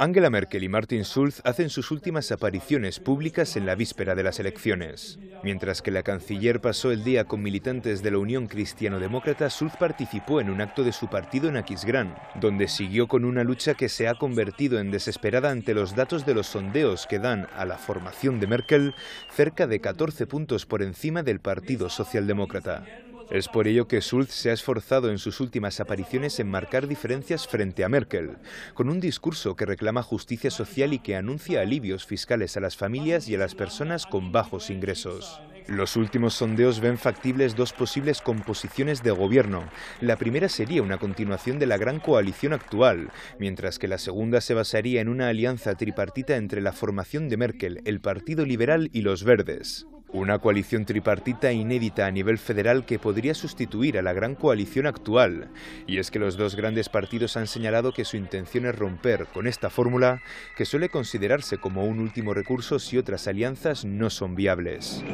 Angela Merkel y Martin Schulz hacen sus últimas apariciones públicas en la víspera de las elecciones. Mientras que la canciller pasó el día con militantes de la Unión Cristiano-Demócrata, Schulz participó en un acto de su partido en Aquisgrán, donde siguió con una lucha que se ha convertido en desesperada ante los datos de los sondeos que dan a la formación de Merkel cerca de 14 puntos por encima del Partido Socialdemócrata. Es por ello que Schulz se ha esforzado en sus últimas apariciones en marcar diferencias frente a Merkel, con un discurso que reclama justicia social y que anuncia alivios fiscales a las familias y a las personas con bajos ingresos. Los últimos sondeos ven factibles dos posibles composiciones de gobierno. La primera sería una continuación de la gran coalición actual, mientras que la segunda se basaría en una alianza tripartita entre la formación de Merkel, el Partido Liberal y los Verdes. Una coalición tripartita inédita a nivel federal que podría sustituir a la gran coalición actual. Y es que los dos grandes partidos han señalado que su intención es romper con esta fórmula, que suele considerarse como un último recurso si otras alianzas no son viables.